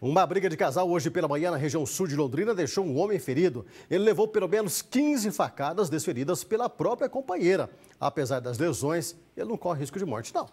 Uma briga de casal hoje pela manhã na região sul de Londrina deixou um homem ferido. Ele levou pelo menos 15 facadas desferidas pela própria companheira. Apesar das lesões, ele não corre risco de morte, não.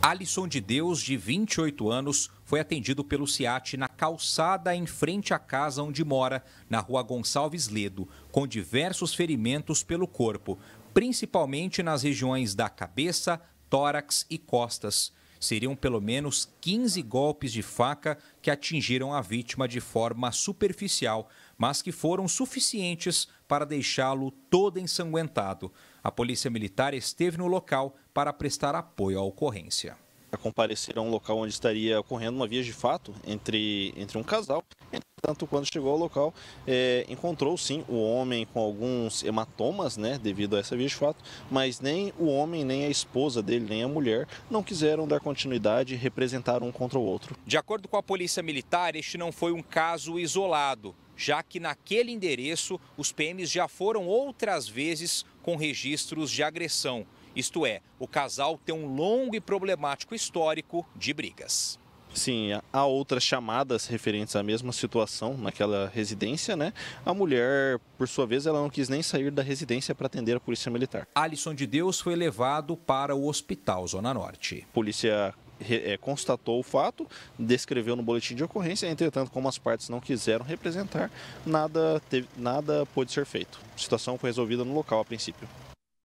Alisson de Deus, de 28 anos, foi atendido pelo Ciat na calçada em frente à casa onde mora, na rua Gonçalves Ledo, com diversos ferimentos pelo corpo, principalmente nas regiões da cabeça, tórax e costas seriam pelo menos 15 golpes de faca que atingiram a vítima de forma superficial, mas que foram suficientes para deixá-lo todo ensanguentado. A Polícia Militar esteve no local para prestar apoio à ocorrência. A comparecer a um local onde estaria ocorrendo uma via de fato entre, entre um casal, entre Entretanto, quando chegou ao local, é, encontrou sim o homem com alguns hematomas, né, devido a essa via de fato, mas nem o homem, nem a esposa dele, nem a mulher não quiseram dar continuidade e representar um contra o outro. De acordo com a Polícia Militar, este não foi um caso isolado já que naquele endereço os PMs já foram outras vezes com registros de agressão. Isto é, o casal tem um longo e problemático histórico de brigas. Sim, há outras chamadas referentes à mesma situação naquela residência, né? A mulher, por sua vez, ela não quis nem sair da residência para atender a polícia militar. Alisson de Deus foi levado para o hospital Zona Norte. Polícia é, constatou o fato, descreveu no boletim de ocorrência, entretanto, como as partes não quiseram representar, nada, teve, nada pôde ser feito. A situação foi resolvida no local a princípio.